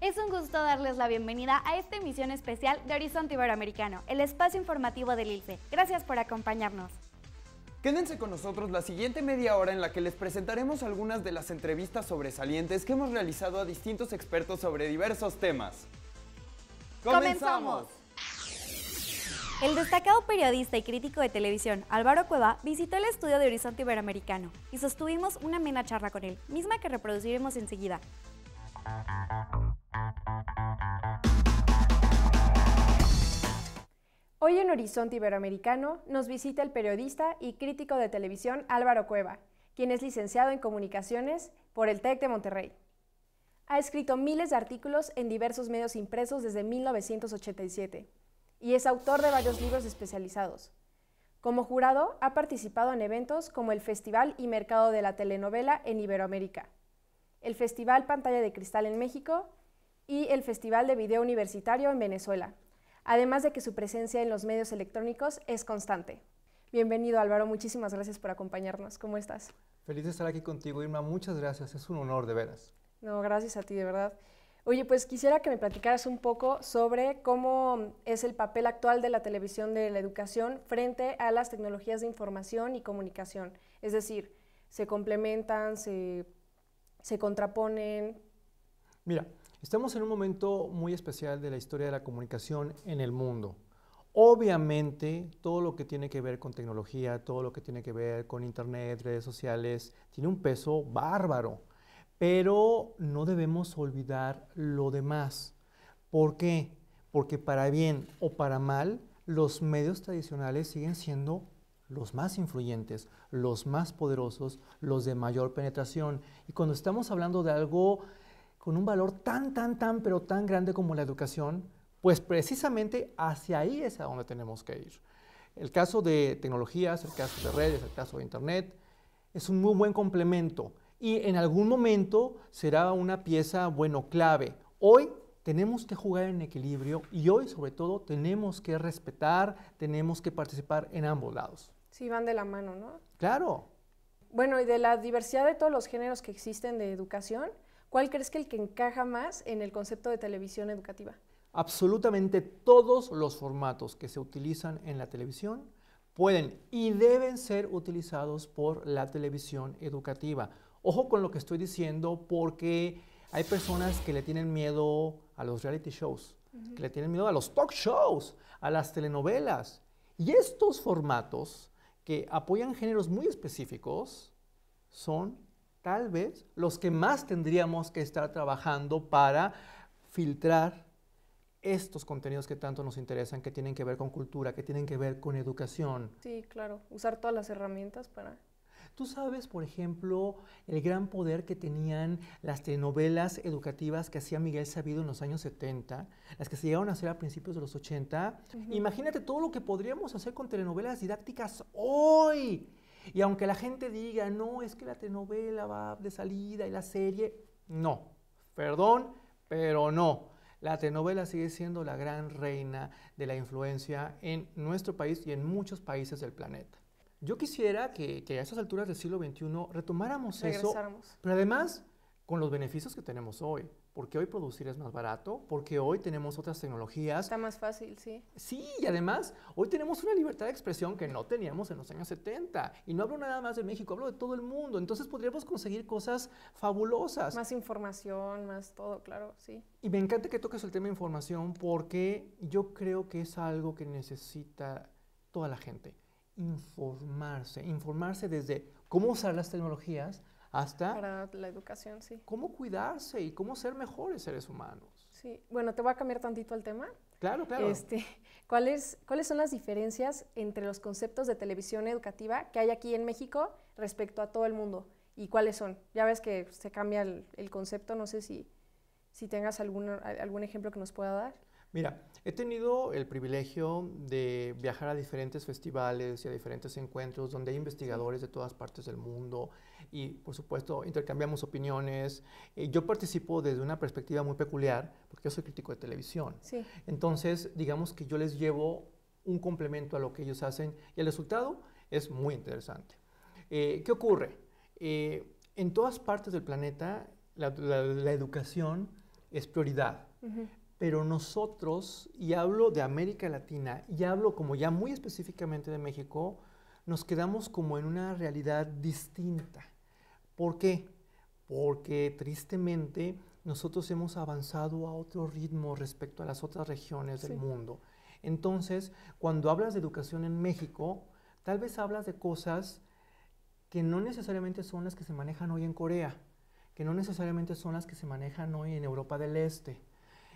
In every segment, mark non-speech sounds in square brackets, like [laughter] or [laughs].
Es un gusto darles la bienvenida a esta emisión especial de Horizonte Iberoamericano, el espacio informativo del ILCE. Gracias por acompañarnos. Quédense con nosotros la siguiente media hora en la que les presentaremos algunas de las entrevistas sobresalientes que hemos realizado a distintos expertos sobre diversos temas. ¡Comenzamos! El destacado periodista y crítico de televisión Álvaro Cueva visitó el estudio de Horizonte Iberoamericano y sostuvimos una amena charla con él, misma que reproduciremos enseguida. Hoy en Horizonte Iberoamericano nos visita el periodista y crítico de televisión Álvaro Cueva, quien es licenciado en Comunicaciones por el TEC de Monterrey. Ha escrito miles de artículos en diversos medios impresos desde 1987 y es autor de varios libros especializados. Como jurado, ha participado en eventos como el Festival y Mercado de la Telenovela en Iberoamérica, el Festival Pantalla de Cristal en México y el Festival de Video Universitario en Venezuela, además de que su presencia en los medios electrónicos es constante. Bienvenido Álvaro, muchísimas gracias por acompañarnos. ¿Cómo estás? Feliz de estar aquí contigo, Irma. Muchas gracias, es un honor de veras. No, gracias a ti, de verdad. Oye, pues quisiera que me platicaras un poco sobre cómo es el papel actual de la televisión de la educación frente a las tecnologías de información y comunicación. Es decir, se complementan, se, se contraponen. Mira, estamos en un momento muy especial de la historia de la comunicación en el mundo. Obviamente, todo lo que tiene que ver con tecnología, todo lo que tiene que ver con Internet, redes sociales, tiene un peso bárbaro pero no debemos olvidar lo demás. ¿Por qué? Porque para bien o para mal, los medios tradicionales siguen siendo los más influyentes, los más poderosos, los de mayor penetración. Y cuando estamos hablando de algo con un valor tan, tan, tan, pero tan grande como la educación, pues precisamente hacia ahí es a donde tenemos que ir. El caso de tecnologías, el caso de redes, el caso de Internet, es un muy buen complemento, y en algún momento será una pieza, bueno, clave. Hoy tenemos que jugar en equilibrio y hoy sobre todo tenemos que respetar, tenemos que participar en ambos lados. Sí, van de la mano, ¿no? Claro. Bueno, y de la diversidad de todos los géneros que existen de educación, ¿cuál crees que el que encaja más en el concepto de televisión educativa? Absolutamente todos los formatos que se utilizan en la televisión pueden y deben ser utilizados por la televisión educativa Ojo con lo que estoy diciendo porque hay personas que le tienen miedo a los reality shows, que le tienen miedo a los talk shows, a las telenovelas. Y estos formatos que apoyan géneros muy específicos son tal vez los que más tendríamos que estar trabajando para filtrar estos contenidos que tanto nos interesan, que tienen que ver con cultura, que tienen que ver con educación. Sí, claro, usar todas las herramientas para Tú sabes, por ejemplo, el gran poder que tenían las telenovelas educativas que hacía Miguel Sabido en los años 70, las que se llegaron a hacer a principios de los 80. Imagínate todo lo que podríamos hacer con telenovelas didácticas hoy. Y aunque la gente diga, no, es que la telenovela va de salida y la serie, no, perdón, pero no. La telenovela sigue siendo la gran reina de la influencia en nuestro país y en muchos países del planeta. Yo quisiera que, a esas alturas del siglo XXI retomáramos eso, pero además con los beneficios que tenemos hoy, porque hoy producir es más barato, porque hoy tenemos otras tecnologías. Está más fácil, sí. Sí, y además hoy tenemos una libertad de expresión que no teníamos en los años 70. Y no hablo nada más de México, hablo de todo el mundo. Entonces podríamos conseguir cosas fabulosas. Más información, más todo, claro, sí. Y me encanta que toques el tema de información porque yo creo que es algo que necesita toda la gente informarse, informarse desde cómo usar las tecnologías hasta... Para la educación, sí. Cómo cuidarse y cómo ser mejores seres humanos. Sí, bueno, te voy a cambiar tantito el tema. Claro, claro. Este, ¿cuáles, ¿Cuáles son las diferencias entre los conceptos de televisión educativa que hay aquí en México respecto a todo el mundo? ¿Y cuáles son? Ya ves que se cambia el, concepto, no sé si, si tengas algún, algún ejemplo que nos pueda dar. Mira, he tenido el privilegio de viajar a diferentes festivales y a diferentes encuentros donde hay investigadores de todas partes del mundo y por supuesto intercambiamos opiniones. Eh, yo participo desde una perspectiva muy peculiar porque yo soy crítico de televisión. Sí. Entonces, digamos que yo les llevo un complemento a lo que ellos hacen y el resultado es muy interesante. Eh, ¿Qué ocurre? Eh, en todas partes del planeta la, educación es prioridad pero nosotros, y hablo de América Latina, y hablo como ya muy específicamente de México, nos quedamos como en una realidad distinta. ¿Por qué? Porque tristemente nosotros hemos avanzado a otro ritmo respecto a las otras regiones del mundo. Entonces, cuando hablas de educación en México, tal vez hablas de cosas que no necesariamente son las que se manejan hoy en Corea, que no necesariamente son las que se manejan hoy en Europa del Este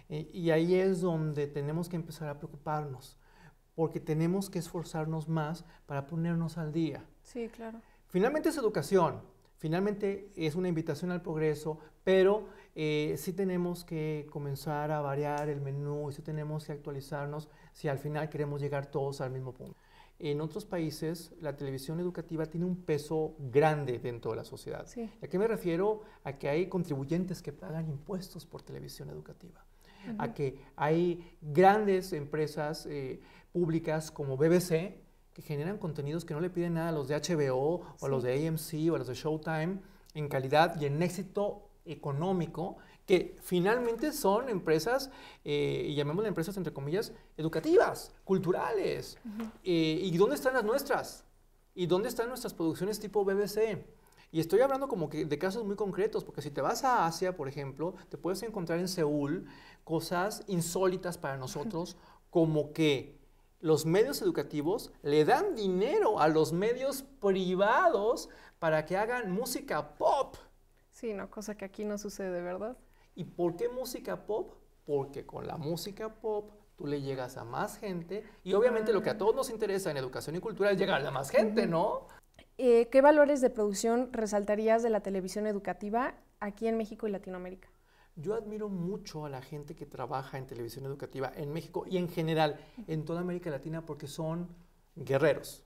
y ahí es donde tenemos que empezar a preocuparnos, porque tenemos que esforzarnos más para ponernos al día. Sí, claro. Finalmente es educación, finalmente es una invitación al progreso, pero eh, sí tenemos que comenzar a variar el menú, sí tenemos que actualizarnos si al final queremos llegar todos al mismo punto. En otros países, la televisión educativa tiene un peso grande dentro de la sociedad. ¿A qué me refiero? A que hay contribuyentes que pagan impuestos por televisión educativa a que hay grandes empresas eh, públicas como BBC que generan contenidos que no le piden nada a los de HBO o a los de AMC o a los de Showtime en calidad y en éxito económico que finalmente son empresas, eh, llamémosle empresas entre comillas, educativas, culturales. Eh, ¿Y dónde están las nuestras? ¿Y dónde están nuestras producciones tipo BBC? Y estoy hablando como que de casos muy concretos, porque si te vas a Asia, por ejemplo, te puedes encontrar en Seúl cosas insólitas para nosotros, como que los medios educativos le dan dinero a los medios privados para que hagan música pop. Sí, no, cosa que aquí no sucede, ¿verdad? ¿Y por qué música pop? Porque con la música pop tú le llegas a más gente y obviamente lo que a ah. todos nos interesa en educación y cultura es llegar a más gente, ¿no? Eh, ¿Qué valores de producción resaltarías de la televisión educativa aquí en México y Latinoamérica? Yo admiro mucho a la gente que trabaja en televisión educativa en México y en general en toda América Latina porque son guerreros.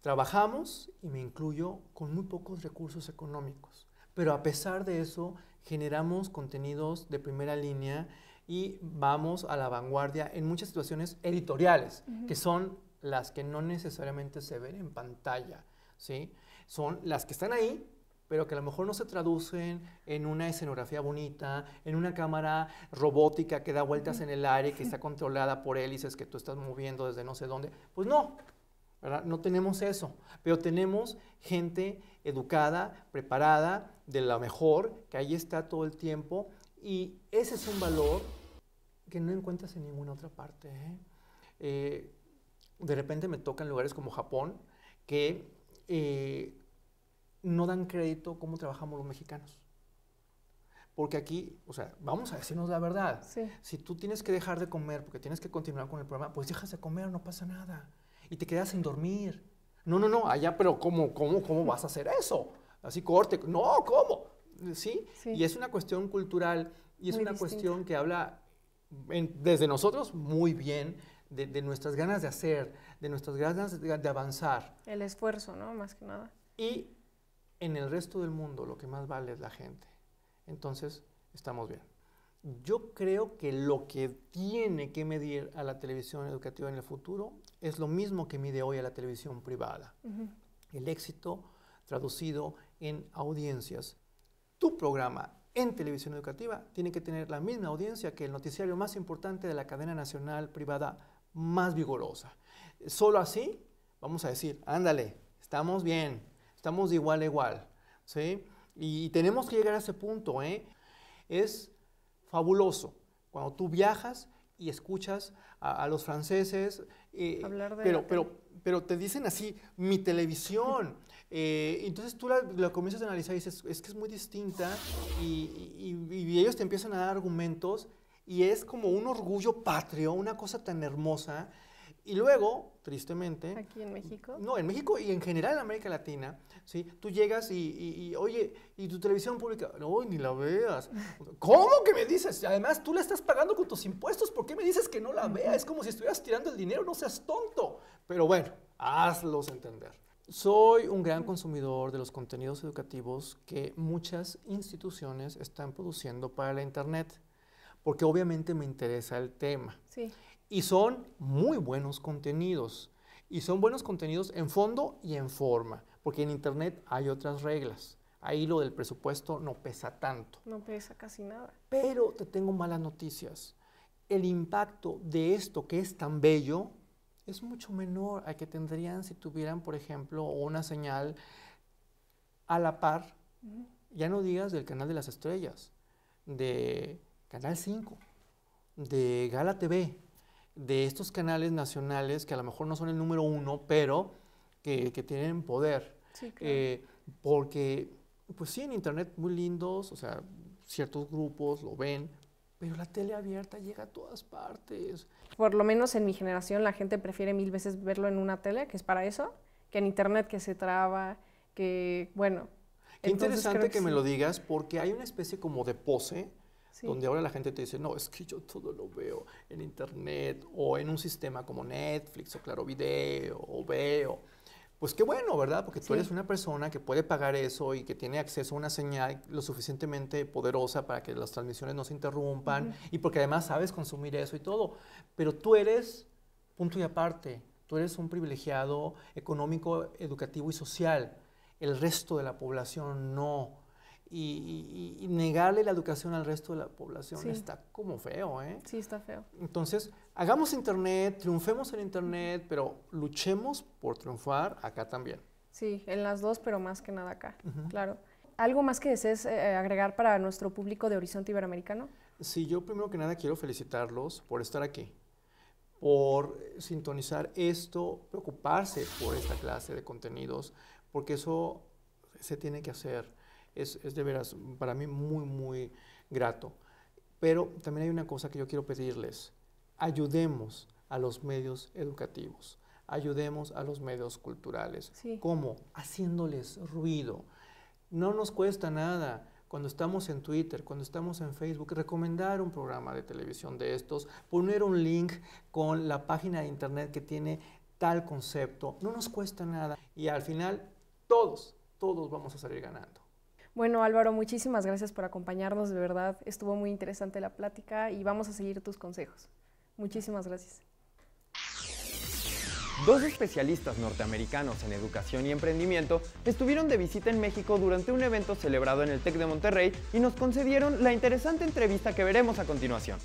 Trabajamos, y me incluyo, con muy pocos recursos económicos, pero a pesar de eso generamos contenidos de primera línea y vamos a la vanguardia en muchas situaciones editoriales, que son las que no necesariamente se ven en pantalla. ¿sí? Son las que están ahí, pero que a lo mejor no se traducen en una escenografía bonita, en una cámara robótica que da vueltas en el aire, que está controlada por hélices que tú estás moviendo desde no sé dónde. Pues no, No tenemos eso, pero tenemos gente educada, preparada, de la mejor, que ahí está todo el tiempo y ese es un valor que no encuentras en ninguna otra parte. ¿eh? Eh, de repente me tocan lugares como Japón, que eh, no dan crédito cómo trabajamos los mexicanos. Porque aquí, o sea, vamos a decirnos la verdad. Si tú tienes que dejar de comer porque tienes que continuar con el programa, pues dejas de comer, no pasa nada. Y te quedas sin dormir. No, no, no, allá, pero ¿cómo, cómo, cómo vas a hacer eso? Así corte. No, ¿cómo? ¿Sí? Y es una cuestión cultural y es una cuestión que habla desde nosotros muy bien de, nuestras ganas de hacer, de nuestras ganas de, avanzar. El esfuerzo, ¿no? Más que nada. Y en el resto del mundo lo que más vale es la gente. Entonces, estamos bien. Yo creo que lo que tiene que medir a la televisión educativa en el futuro es lo mismo que mide hoy a la televisión privada. El éxito traducido en audiencias. Tu programa en televisión educativa tiene que tener la misma audiencia que el noticiario más importante de la cadena nacional privada más vigorosa. Solo así vamos a decir, ándale, estamos bien, estamos de igual a igual. ¿sí? Y tenemos que llegar a ese punto. ¿eh? Es fabuloso cuando tú viajas y escuchas a, los franceses, eh, pero, pero, pero te dicen así, mi televisión. [laughs] Eh, entonces tú la, comienzas a analizar y dices, es que es muy distinta y ellos te empiezan a dar argumentos y es como un orgullo patrio, una cosa tan hermosa. Y luego, tristemente... Aquí en México. No, en México y en general en América Latina, ¿sí? Tú llegas y, y, oye, ¿y tu televisión pública? No, ni la veas. [laughs] ¿Cómo que me dices? Además, tú la estás pagando con tus impuestos, ¿por qué me dices que no la vea? Es como si estuvieras tirando el dinero, no seas tonto. Pero bueno, hazlos entender. Soy un gran consumidor de los contenidos educativos que muchas instituciones están produciendo para la Internet porque obviamente me interesa el tema. Sí. Y son muy buenos contenidos. Y son buenos contenidos en fondo y en forma, porque en Internet hay otras reglas. Ahí lo del presupuesto no pesa tanto. No pesa casi nada. Pero te tengo malas noticias. El impacto de esto que es tan bello es mucho menor al que tendrían si tuvieran, por ejemplo, una señal a la par, ya no digas del canal de las estrellas, de Canal 5, de Gala TV, de estos canales nacionales que a lo mejor no son el número uno, pero que, tienen poder. Eh, porque, pues sí, en Internet muy lindos, o sea, ciertos grupos lo ven, pero la tele abierta llega a todas partes. Por lo menos en mi generación la gente prefiere mil veces verlo en una tele, que es para eso, que en Internet que se traba, que, bueno. Qué interesante que, me lo digas, porque hay una especie como de pose donde ahora la gente te dice, no, es que yo todo lo veo en internet o en un sistema como Netflix o Claro Video o Veo. Pues qué bueno, ¿verdad? Porque tú eres una persona que puede pagar eso y que tiene acceso a una señal lo suficientemente poderosa para que las transmisiones no se interrumpan y porque además sabes consumir eso y todo. Pero tú eres punto y aparte. Tú eres un privilegiado económico, educativo y social. El resto de la población no y, negarle la educación al resto de la población está como feo, ¿eh? Sí, está feo. Entonces, hagamos Internet, triunfemos en Internet, pero luchemos por triunfar acá también. Sí, en las dos, pero más que nada acá, claro. ¿Algo más que desees eh, eh, agregar para nuestro público de Horizonte Iberoamericano? Sí, yo primero que nada quiero felicitarlos por estar aquí, por sintonizar esto, preocuparse por esta clase de contenidos, porque eso se tiene que hacer es, de veras para mí muy, muy grato. Pero también hay una cosa que yo quiero pedirles. Ayudemos a los medios educativos, ayudemos a los medios culturales. ¿Cómo? Haciéndoles ruido. No nos cuesta nada cuando estamos en Twitter, cuando estamos en Facebook, recomendar un programa de televisión de estos, poner un link con la página de internet que tiene tal concepto, no nos cuesta nada y al final todos, todos vamos a salir ganando. Bueno, Álvaro, muchísimas gracias por acompañarnos, de verdad. Estuvo muy interesante la plática y vamos a seguir tus consejos. Muchísimas gracias. Dos especialistas norteamericanos en educación y emprendimiento estuvieron de visita en México durante un evento celebrado en el TEC de Monterrey y nos concedieron la interesante entrevista que veremos a continuación.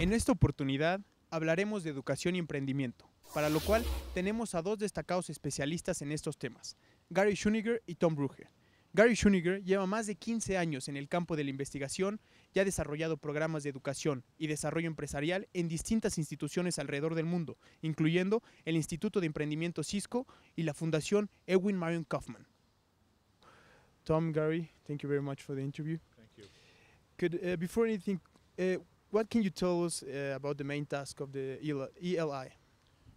En esta oportunidad hablaremos de educación y emprendimiento, para lo cual tenemos a dos destacados especialistas en estos temas, Gary Schuniger y Tom Brugge. Gary Schuniger lleva más de 15 años en el campo de la investigación y ha desarrollado programas de educación y desarrollo empresarial en distintas instituciones alrededor del mundo, incluyendo el Instituto de Emprendimiento Cisco y la Fundación Edwin Marion Kaufman. Tom, Gary, thank you very much for the interview. Thank you. Could, uh, before anything, uh, what can you tell us uh, about the main task of the ELI?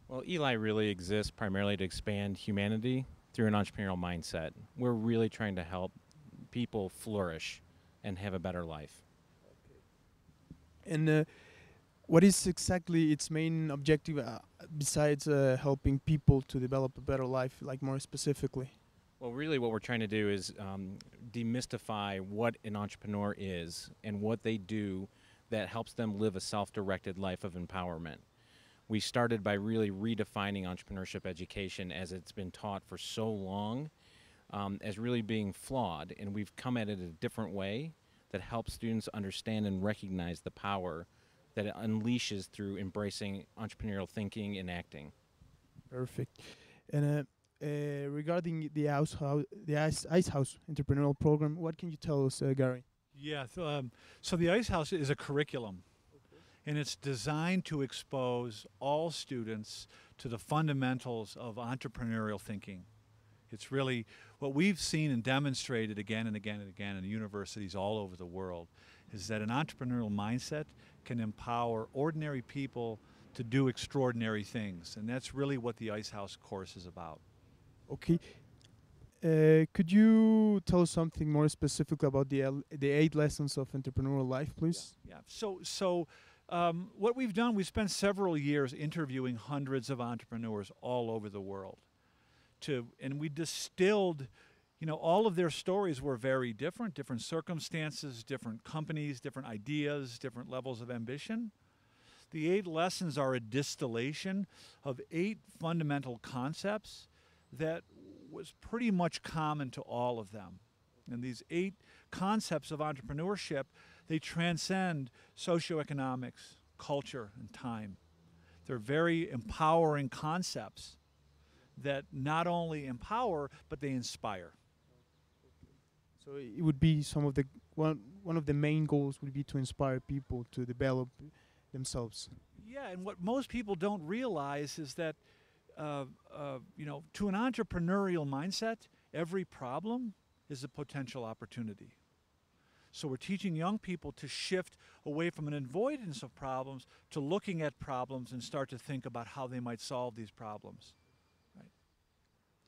Well, Eli really exists primarily to expand humanity through an entrepreneurial mindset. We're really trying to help people flourish and have a better life. And uh, what is exactly its main objective uh, besides uh, helping people to develop a better life, like more specifically? Well, really, what we're trying to do is um, demystify what an entrepreneur is and what they do that helps them live a self directed life of empowerment we started by really redefining entrepreneurship education as it's been taught for so long um, as really being flawed. And we've come at it a different way that helps students understand and recognize the power that it unleashes through embracing entrepreneurial thinking and acting. Perfect. And uh, uh, regarding the house, how, the ice, ice House entrepreneurial program, what can you tell us, uh, Gary? Yeah, so, um, so the Ice House is a curriculum and it's designed to expose all students to the fundamentals of entrepreneurial thinking. It's really what we've seen and demonstrated again and again and again in universities all over the world is that an entrepreneurial mindset can empower ordinary people to do extraordinary things. And that's really what the Ice House course is about. Okay. Uh, could you tell us something more specific about the the eight lessons of entrepreneurial life, please? Yeah. yeah. So so um, what we've done, we've spent several years interviewing hundreds of entrepreneurs all over the world. To, and we distilled, you know, all of their stories were very different, different circumstances, different companies, different ideas, different levels of ambition. The eight lessons are a distillation of eight fundamental concepts that was pretty much common to all of them. And these eight concepts of entrepreneurship they transcend socioeconomics, culture, and time. They're very empowering concepts that not only empower, but they inspire. So it would be some of the one one of the main goals would be to inspire people to develop themselves. Yeah, and what most people don't realize is that uh, uh, you know, to an entrepreneurial mindset, every problem is a potential opportunity. So we're teaching young people to shift away from an avoidance of problems to looking at problems and start to think about how they might solve these problems. Right.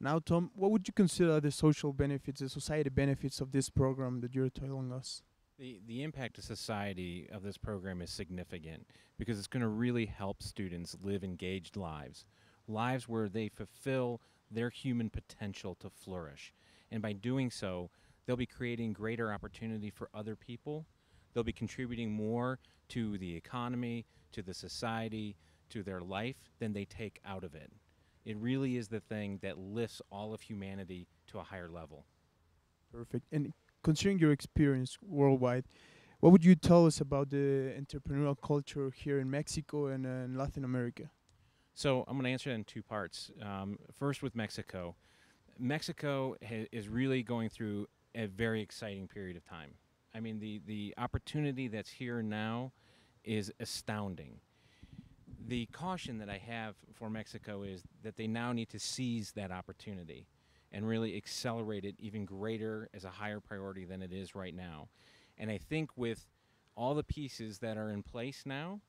Now, Tom, what would you consider the social benefits, the society benefits of this program that you're telling us? The, the impact to society of this program is significant because it's going to really help students live engaged lives, lives where they fulfill their human potential to flourish. And by doing so, they'll be creating greater opportunity for other people. They'll be contributing more to the economy, to the society, to their life than they take out of it. It really is the thing that lifts all of humanity to a higher level. Perfect. And considering your experience worldwide, what would you tell us about the entrepreneurial culture here in Mexico and uh, in Latin America? So I'm going to answer that in two parts. Um, first, with Mexico, Mexico is really going through a very exciting period of time. I mean, the, the opportunity that's here now is astounding. The caution that I have for Mexico is that they now need to seize that opportunity and really accelerate it even greater as a higher priority than it is right now. And I think with all the pieces that are in place now,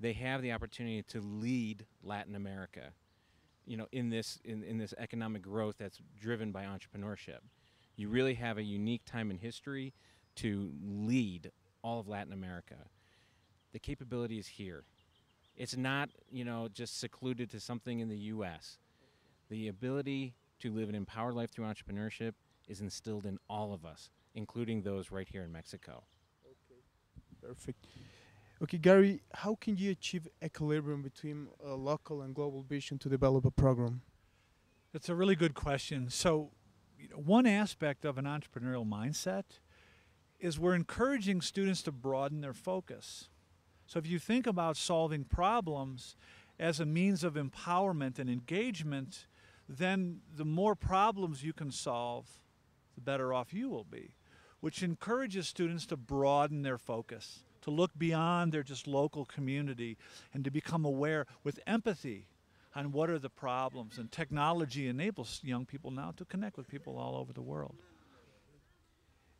they have the opportunity to lead Latin America, you know, in this in, in this economic growth that's driven by entrepreneurship. You really have a unique time in history to lead all of Latin America. The capability is here. It's not, you know, just secluded to something in the U.S. The ability to live an empowered life through entrepreneurship is instilled in all of us, including those right here in Mexico. Okay, perfect. Okay, Gary, how can you achieve equilibrium between a local and global vision to develop a program? That's a really good question. So, you know, one aspect of an entrepreneurial mindset is we're encouraging students to broaden their focus. So if you think about solving problems as a means of empowerment and engagement, then the more problems you can solve, the better off you will be, which encourages students to broaden their focus, to look beyond their just local community, and to become aware with empathy on what are the problems. And technology enables young people now to connect with people all over the world.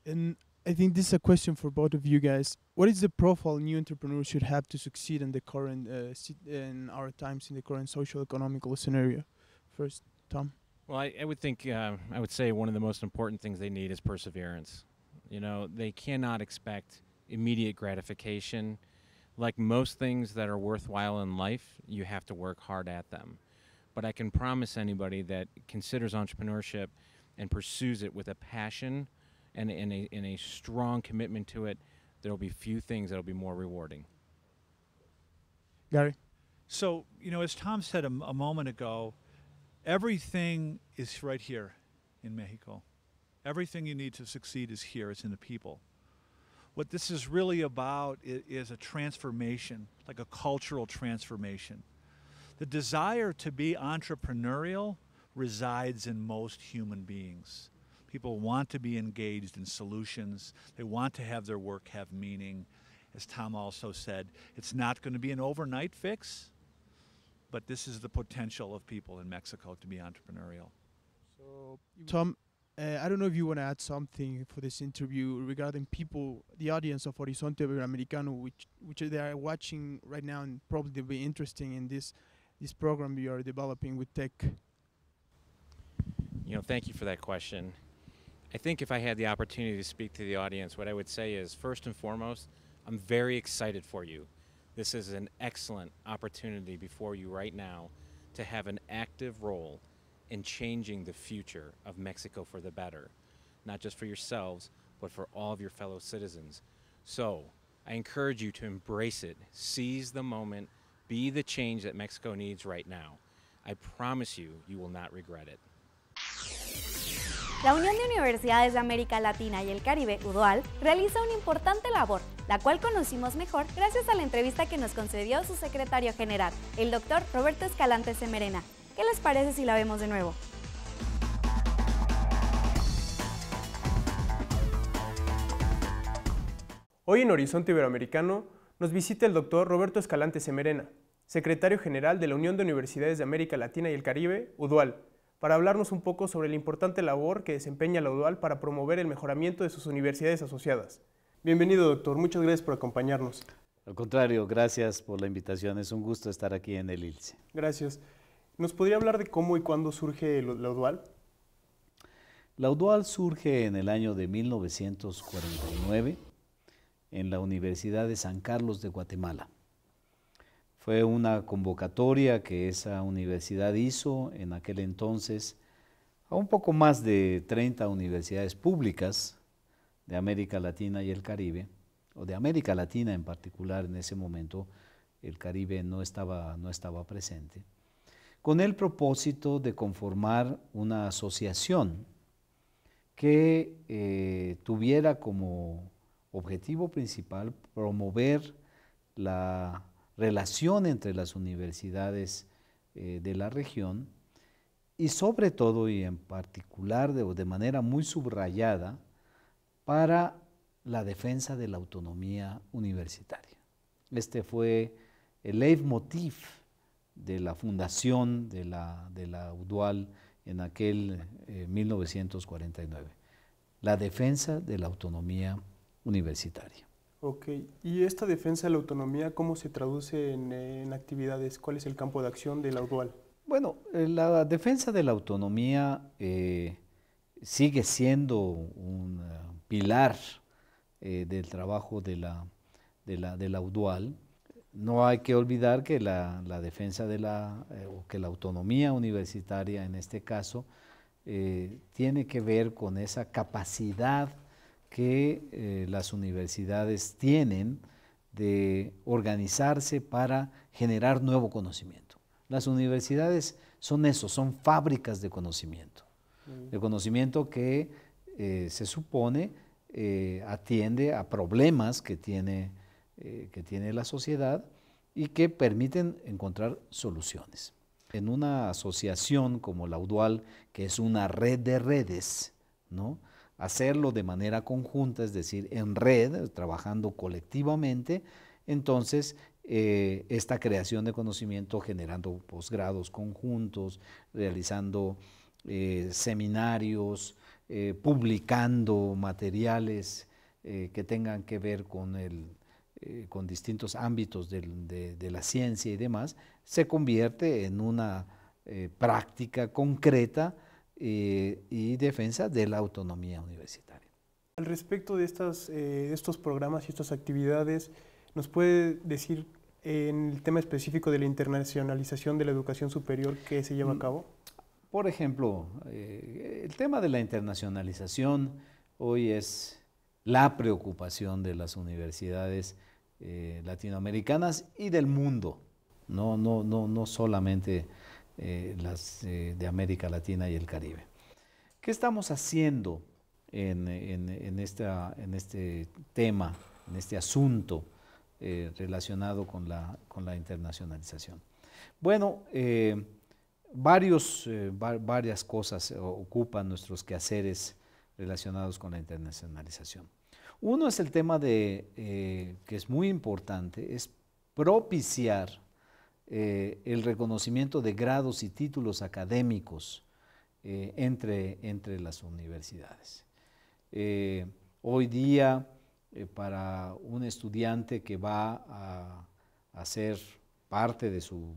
And I think this is a question for both of you guys. What is the profile new entrepreneurs should have to succeed in the current uh, in our times in the current social economical scenario? First, Tom. Well, I, I would think uh, I would say one of the most important things they need is perseverance. You know, they cannot expect immediate gratification like most things that are worthwhile in life, you have to work hard at them. But I can promise anybody that considers entrepreneurship and pursues it with a passion and, in a, in a strong commitment to it, there will be few things that will be more rewarding. Gary? So, you know, as Tom said a, a moment ago, everything is right here in Mexico. Everything you need to succeed is here, it's in the people what this is really about is, is a transformation, like a cultural transformation. The desire to be entrepreneurial resides in most human beings. People want to be engaged in solutions. They want to have their work have meaning. As Tom also said, it's not going to be an overnight fix, but this is the potential of people in Mexico to be entrepreneurial. So, Tom, uh, I don't know if you want to add something for this interview regarding people, the audience of Horizonte Americano, which which they are watching right now and probably be interesting in this this program you are developing with Tech. You know, thank you for that question. I think if I had the opportunity to speak to the audience, what I would say is first and foremost, I'm very excited for you. This is an excellent opportunity before you right now to have an active role in changing the future of Mexico for the better, not just for yourselves, but for all of your fellow citizens. So I encourage you to embrace it, seize the moment, be the change that Mexico needs right now. I promise you, you will not regret it. La Unión de Universidades de América Latina y el Caribe, UDOAL, realiza una importante labor, la cual conocimos mejor gracias a la entrevista que nos concedió su secretario general, el doctor Roberto Escalante Semerena, ¿Qué les parece si la vemos de nuevo? Hoy en Horizonte Iberoamericano nos visita el doctor Roberto Escalante Semerena, secretario general de la Unión de Universidades de América Latina y el Caribe, UDUAL, para hablarnos un poco sobre la importante labor que desempeña la UDUAL para promover el mejoramiento de sus universidades asociadas. Bienvenido, doctor. Muchas gracias por acompañarnos. Al contrario, gracias por la invitación. Es un gusto estar aquí en el ILCE. Gracias. ¿Nos podría hablar de cómo y cuándo surge la UDUAL? La UDUAL surge en el año de 1949 en la Universidad de San Carlos de Guatemala. Fue una convocatoria que esa universidad hizo en aquel entonces a un poco más de 30 universidades públicas de América Latina y el Caribe, o de América Latina en particular en ese momento, el Caribe no estaba, no estaba presente con el propósito de conformar una asociación que eh, tuviera como objetivo principal promover la relación entre las universidades eh, de la región y sobre todo y en particular de, de manera muy subrayada para la defensa de la autonomía universitaria. Este fue el leitmotiv de la fundación de la, de UDUAL en aquel 1949, eh, la defensa de la autonomía universitaria. Ok, ¿y esta defensa de la autonomía cómo se traduce en, en actividades? ¿Cuál es el campo de acción de la UDUAL? Bueno, eh, la defensa de la autonomía eh, sigue siendo un pilar del trabajo de la, de la UDUAL no hay que olvidar que la, defensa de la, eh, o que la autonomía universitaria en este caso eh, tiene que ver con esa capacidad que eh, las universidades tienen de organizarse para generar nuevo conocimiento. Las universidades son eso, son fábricas de conocimiento, mm. de conocimiento que se supone atiende a problemas que tiene eh, que tiene la sociedad y que permiten encontrar soluciones. En una asociación como la UDUAL, que es una red de redes, ¿no? hacerlo de manera conjunta, es decir, en red, trabajando colectivamente, entonces eh, esta creación de conocimiento generando posgrados conjuntos, realizando eh, seminarios, publicando materiales que tengan que ver con el eh, con distintos ámbitos de, la ciencia y demás, se convierte en una eh, práctica concreta eh, y defensa de la autonomía universitaria. Al respecto de estos programas y estas actividades, ¿nos puede decir en el tema específico de la internacionalización de la educación superior qué se lleva a mm. cabo? Por ejemplo, el tema de la internacionalización hoy es la preocupación de las universidades eh, latinoamericanas y del mundo, no, no, no, no solamente eh, las eh, de América Latina y el Caribe. ¿Qué estamos haciendo en, este tema, en este asunto relacionado con la, con la, internacionalización? Bueno, varios, varias cosas ocupan nuestros quehaceres relacionados con la internacionalización. Uno es el tema de, eh, que es muy importante, es propiciar eh, el reconocimiento de grados y títulos académicos eh, entre, entre, las universidades. hoy día, para un estudiante que va a, hacer parte de su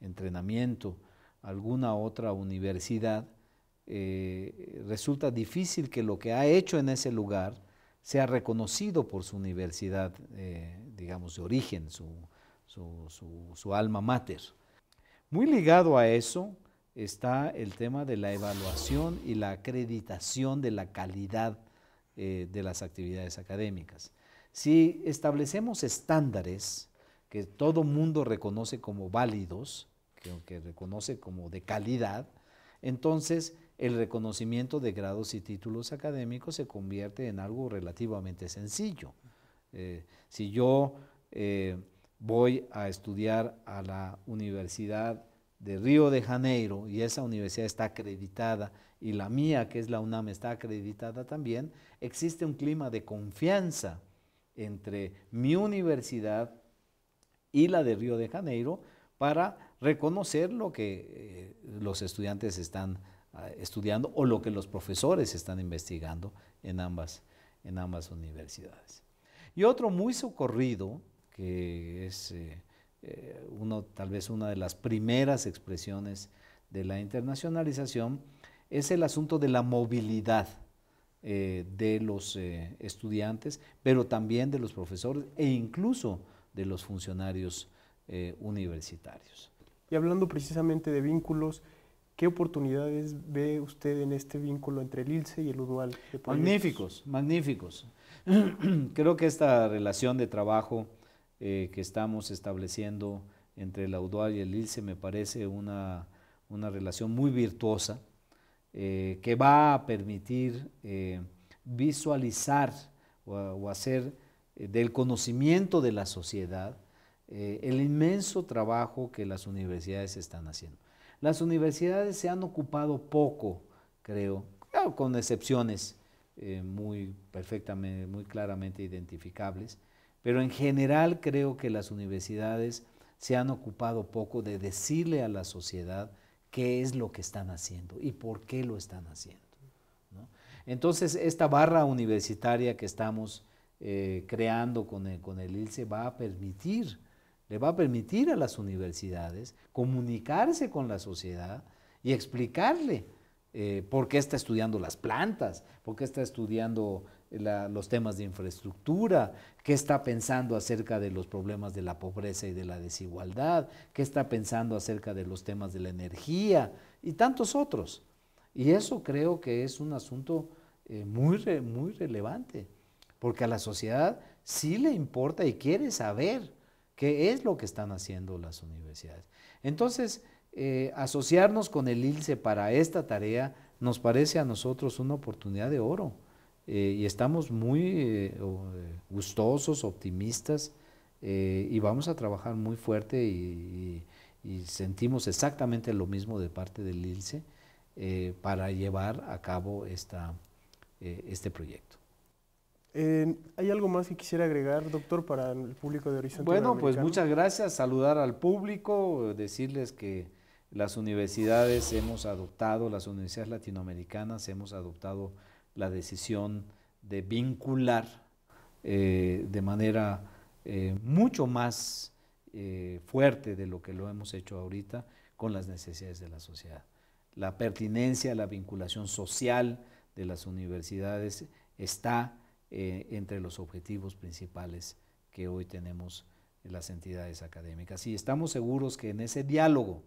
entrenamiento alguna otra universidad, resulta difícil que lo que ha hecho en ese lugar sea reconocido por su universidad, eh, digamos, de origen, su, alma mater. Muy ligado a eso está el tema de la evaluación y la acreditación de la calidad eh, de las actividades académicas. Si establecemos estándares que todo mundo reconoce como válidos, que reconoce como de calidad, entonces el reconocimiento de grados y títulos académicos se convierte en algo relativamente sencillo. Eh, si yo eh, voy a estudiar a la Universidad de Río de Janeiro y esa universidad está acreditada y la mía, que es la UNAM, está acreditada también, existe un clima de confianza entre mi universidad y la de Río de Janeiro para reconocer lo que eh, los estudiantes están Ah, estudiando o lo que los profesores están investigando en ambas, en ambas universidades. Y otro muy socorrido, que es eh, eh, uno, tal vez una de las primeras expresiones de la internacionalización, es el asunto de la movilidad eh, de los estudiantes, pero también de los profesores e incluso de los funcionarios universitarios. Y hablando precisamente de vínculos, ¿Qué oportunidades ve usted en este vínculo entre el ILCE y el UDUAL? Magníficos, magníficos. [clears throat] Creo que esta relación de trabajo eh, que estamos estableciendo entre la UDUAL y el ILCE me parece una, relación muy virtuosa eh, que va a permitir eh, visualizar o hacer del conocimiento de la sociedad el inmenso trabajo que las universidades están haciendo. Las universidades se han ocupado poco, creo, ah, con excepciones eh, muy perfectamente, muy claramente identificables, pero en general creo que las universidades se han ocupado poco de decirle a la sociedad qué es lo que están haciendo y por qué lo están haciendo. Entonces, esta barra universitaria que estamos eh, creando con el, con el ILSE va a permitir le va a permitir a las universidades comunicarse con la sociedad y explicarle eh, por qué está estudiando las plantas, por qué está estudiando eh, los temas de infraestructura, qué está pensando acerca de los problemas de la pobreza y de la desigualdad, qué está pensando acerca de los temas de la energía y tantos otros. Y eso creo que es un asunto eh, muy, muy relevante, porque a la sociedad sí le importa y quiere saber ¿Qué es lo que están haciendo las universidades. Entonces, eh, asociarnos con el ILSE para esta tarea nos parece a nosotros una oportunidad de oro eh, y estamos muy eh, gustosos, optimistas y vamos a trabajar muy fuerte y, sentimos exactamente lo mismo de parte del ILCE para llevar a cabo este proyecto. Eh, ¿Hay algo más que quisiera agregar, doctor, para el público de Horizonte? Bueno, pues muchas gracias, saludar al público, decirles que las universidades hemos adoptado, las universidades latinoamericanas hemos adoptado la decisión de vincular eh, de manera eh, mucho más fuerte de lo que lo hemos hecho ahorita con las necesidades de la sociedad. La pertinencia, la vinculación social de las universidades está eh, entre los objetivos principales que hoy tenemos en las entidades académicas. Y estamos seguros que en ese diálogo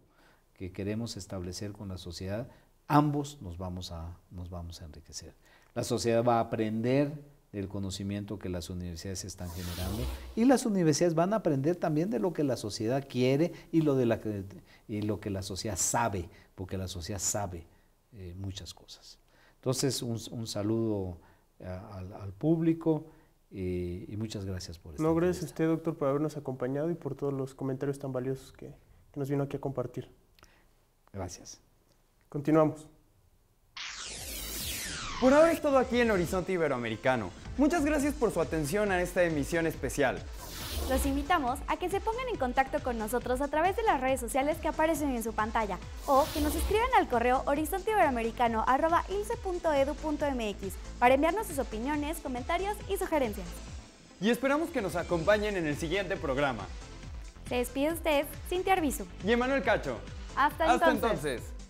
que queremos establecer con la sociedad, ambos nos vamos a, nos vamos a enriquecer. La sociedad va a aprender del conocimiento que las universidades están generando y las universidades van a aprender también de lo que la sociedad quiere y lo, de la, y lo que la sociedad sabe, porque la sociedad sabe eh, muchas cosas. Entonces, un, un saludo eh, al, público. Y, muchas gracias por esto. No, gracias a usted, doctor, por habernos acompañado y por todos los comentarios tan valiosos que, que nos vino aquí a compartir. Gracias. Continuamos. Por ahora es todo aquí en Horizonte Iberoamericano. Muchas gracias por su atención a esta emisión especial. Los invitamos a que se pongan en contacto con nosotros a través de las redes sociales que aparecen en su pantalla o que nos escriban al correo horizonteiberamericano.ilce.edu.mx para enviarnos sus opiniones, comentarios y sugerencias. Y esperamos que nos acompañen en el siguiente programa. Se despide usted, Cintia Arbizu. Y Emanuel Cacho. Hasta, entonces.